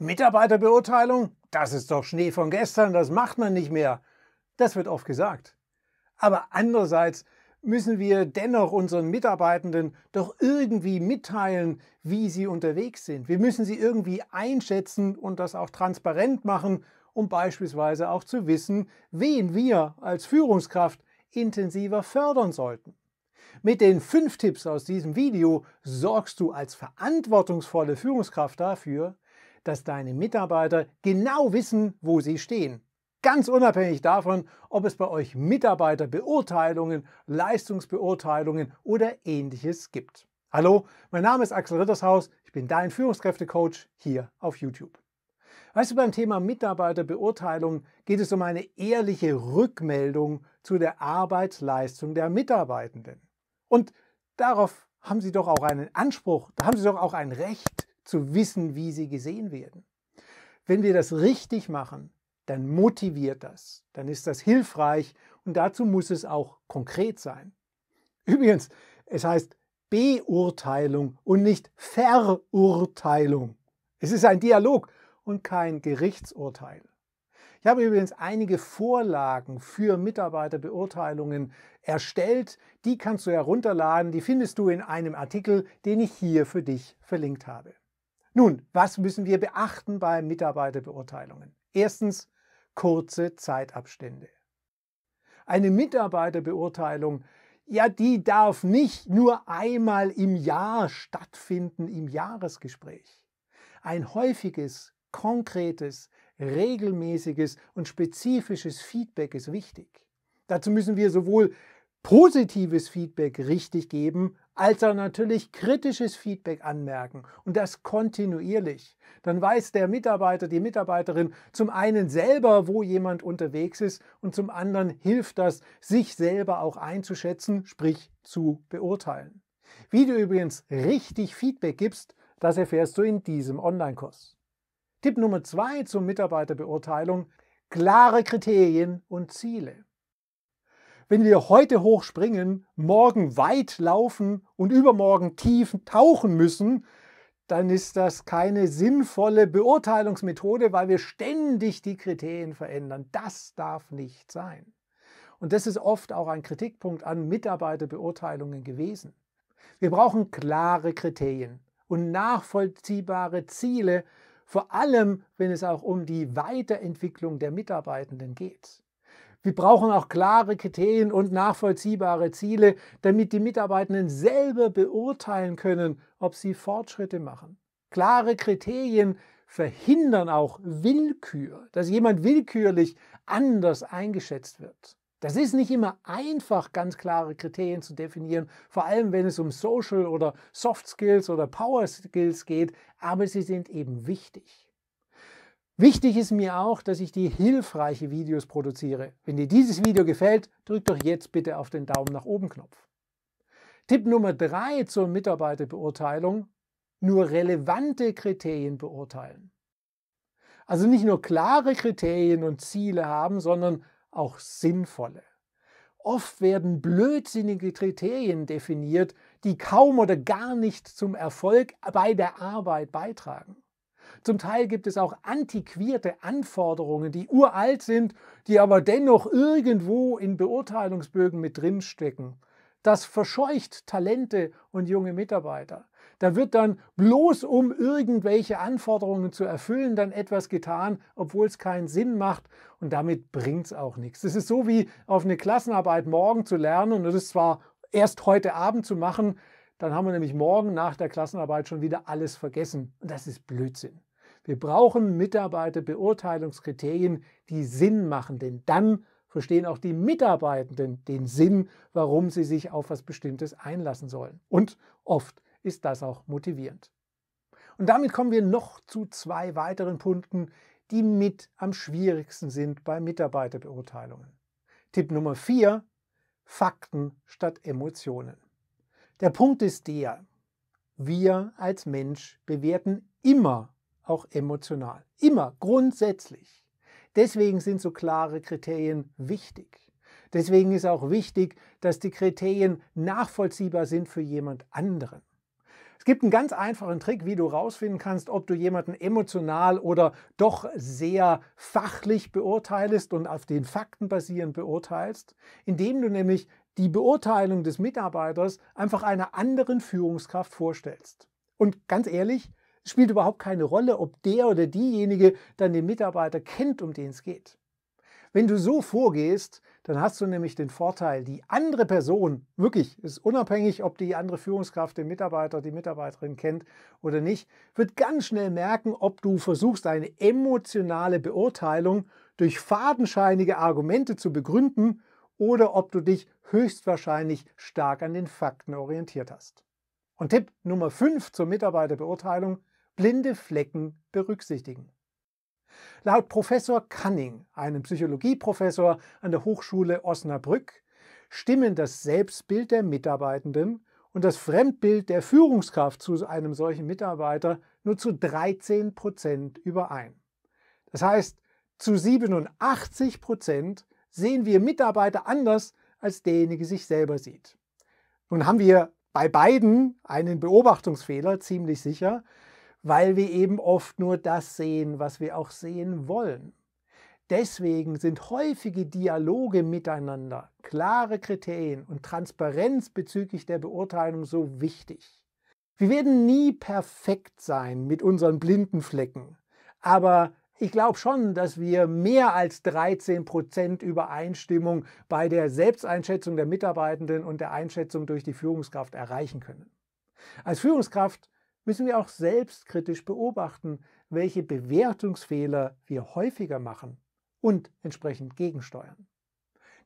Mitarbeiterbeurteilung? Das ist doch Schnee von gestern, das macht man nicht mehr. Das wird oft gesagt. Aber andererseits müssen wir dennoch unseren Mitarbeitenden doch irgendwie mitteilen, wie sie unterwegs sind. Wir müssen sie irgendwie einschätzen und das auch transparent machen, um beispielsweise auch zu wissen, wen wir als Führungskraft intensiver fördern sollten. Mit den fünf Tipps aus diesem Video sorgst du als verantwortungsvolle Führungskraft dafür, dass deine Mitarbeiter genau wissen, wo sie stehen. Ganz unabhängig davon, ob es bei euch Mitarbeiterbeurteilungen, Leistungsbeurteilungen oder ähnliches gibt. Hallo, mein Name ist Axel Rittershaus, ich bin dein Führungskräftecoach hier auf YouTube. Weißt du, beim Thema Mitarbeiterbeurteilung geht es um eine ehrliche Rückmeldung zu der Arbeitsleistung der Mitarbeitenden. Und darauf haben sie doch auch einen Anspruch, da haben sie doch auch ein Recht zu wissen, wie sie gesehen werden. Wenn wir das richtig machen, dann motiviert das, dann ist das hilfreich und dazu muss es auch konkret sein. Übrigens, es heißt Beurteilung und nicht Verurteilung. Es ist ein Dialog und kein Gerichtsurteil. Ich habe übrigens einige Vorlagen für Mitarbeiterbeurteilungen erstellt. Die kannst du herunterladen, die findest du in einem Artikel, den ich hier für dich verlinkt habe. Nun, was müssen wir beachten bei Mitarbeiterbeurteilungen? Erstens kurze Zeitabstände. Eine Mitarbeiterbeurteilung, ja, die darf nicht nur einmal im Jahr stattfinden im Jahresgespräch. Ein häufiges, konkretes, regelmäßiges und spezifisches Feedback ist wichtig. Dazu müssen wir sowohl positives Feedback richtig geben als auch natürlich kritisches Feedback anmerken und das kontinuierlich. Dann weiß der Mitarbeiter, die Mitarbeiterin zum einen selber, wo jemand unterwegs ist und zum anderen hilft das, sich selber auch einzuschätzen, sprich zu beurteilen. Wie du übrigens richtig Feedback gibst, das erfährst du in diesem Online-Kurs. Tipp Nummer zwei zur Mitarbeiterbeurteilung. Klare Kriterien und Ziele wenn wir heute hochspringen, morgen weit laufen und übermorgen tief tauchen müssen, dann ist das keine sinnvolle Beurteilungsmethode, weil wir ständig die Kriterien verändern. Das darf nicht sein. Und das ist oft auch ein Kritikpunkt an Mitarbeiterbeurteilungen gewesen. Wir brauchen klare Kriterien und nachvollziehbare Ziele, vor allem wenn es auch um die Weiterentwicklung der Mitarbeitenden geht. Wir brauchen auch klare Kriterien und nachvollziehbare Ziele, damit die Mitarbeitenden selber beurteilen können, ob sie Fortschritte machen. Klare Kriterien verhindern auch Willkür, dass jemand willkürlich anders eingeschätzt wird. Das ist nicht immer einfach, ganz klare Kriterien zu definieren, vor allem wenn es um Social oder Soft Skills oder Power Skills geht, aber sie sind eben wichtig. Wichtig ist mir auch, dass ich die hilfreiche Videos produziere. Wenn dir dieses Video gefällt, drück doch jetzt bitte auf den Daumen nach oben Knopf. Tipp Nummer drei zur Mitarbeiterbeurteilung. Nur relevante Kriterien beurteilen. Also nicht nur klare Kriterien und Ziele haben, sondern auch sinnvolle. Oft werden blödsinnige Kriterien definiert, die kaum oder gar nicht zum Erfolg bei der Arbeit beitragen. Zum Teil gibt es auch antiquierte Anforderungen, die uralt sind, die aber dennoch irgendwo in Beurteilungsbögen mit drinstecken. Das verscheucht Talente und junge Mitarbeiter. Da wird dann bloß um irgendwelche Anforderungen zu erfüllen, dann etwas getan, obwohl es keinen Sinn macht und damit bringt es auch nichts. Es ist so wie auf eine Klassenarbeit morgen zu lernen und das ist zwar erst heute Abend zu machen, dann haben wir nämlich morgen nach der Klassenarbeit schon wieder alles vergessen. Und das ist Blödsinn. Wir brauchen Mitarbeiterbeurteilungskriterien, die Sinn machen, denn dann verstehen auch die Mitarbeitenden den Sinn, warum sie sich auf was Bestimmtes einlassen sollen. Und oft ist das auch motivierend. Und damit kommen wir noch zu zwei weiteren Punkten, die mit am schwierigsten sind bei Mitarbeiterbeurteilungen. Tipp Nummer vier: Fakten statt Emotionen. Der Punkt ist der, wir als Mensch bewerten immer auch emotional, immer grundsätzlich. Deswegen sind so klare Kriterien wichtig. Deswegen ist auch wichtig, dass die Kriterien nachvollziehbar sind für jemand anderen. Es gibt einen ganz einfachen Trick, wie du herausfinden kannst, ob du jemanden emotional oder doch sehr fachlich beurteilst und auf den Fakten basierend beurteilst, indem du nämlich die Beurteilung des Mitarbeiters einfach einer anderen Führungskraft vorstellst. Und ganz ehrlich, es spielt überhaupt keine Rolle, ob der oder diejenige dann den Mitarbeiter kennt, um den es geht. Wenn du so vorgehst, dann hast du nämlich den Vorteil, die andere Person, wirklich, ist unabhängig, ob die andere Führungskraft den Mitarbeiter, die Mitarbeiterin kennt oder nicht, wird ganz schnell merken, ob du versuchst, eine emotionale Beurteilung durch fadenscheinige Argumente zu begründen oder ob du dich höchstwahrscheinlich stark an den Fakten orientiert hast. Und Tipp Nummer 5 zur Mitarbeiterbeurteilung, blinde Flecken berücksichtigen. Laut Professor Cunning, einem Psychologieprofessor an der Hochschule Osnabrück, stimmen das Selbstbild der Mitarbeitenden und das Fremdbild der Führungskraft zu einem solchen Mitarbeiter nur zu 13 Prozent überein. Das heißt, zu 87 Prozent sehen wir Mitarbeiter anders, als derjenige sich selber sieht. Nun haben wir bei beiden einen Beobachtungsfehler, ziemlich sicher, weil wir eben oft nur das sehen, was wir auch sehen wollen. Deswegen sind häufige Dialoge miteinander, klare Kriterien und Transparenz bezüglich der Beurteilung so wichtig. Wir werden nie perfekt sein mit unseren blinden Flecken, aber ich glaube schon, dass wir mehr als 13 Prozent Übereinstimmung bei der Selbsteinschätzung der Mitarbeitenden und der Einschätzung durch die Führungskraft erreichen können. Als Führungskraft müssen wir auch selbstkritisch beobachten, welche Bewertungsfehler wir häufiger machen und entsprechend gegensteuern.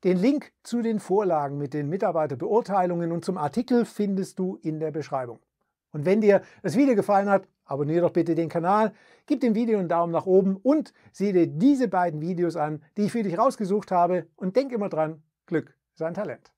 Den Link zu den Vorlagen mit den Mitarbeiterbeurteilungen und zum Artikel findest du in der Beschreibung. Und wenn dir das Video gefallen hat, Abonniere doch bitte den Kanal, gib dem Video einen Daumen nach oben und sieh dir diese beiden Videos an, die ich für dich rausgesucht habe. Und denk immer dran, Glück ist ein Talent.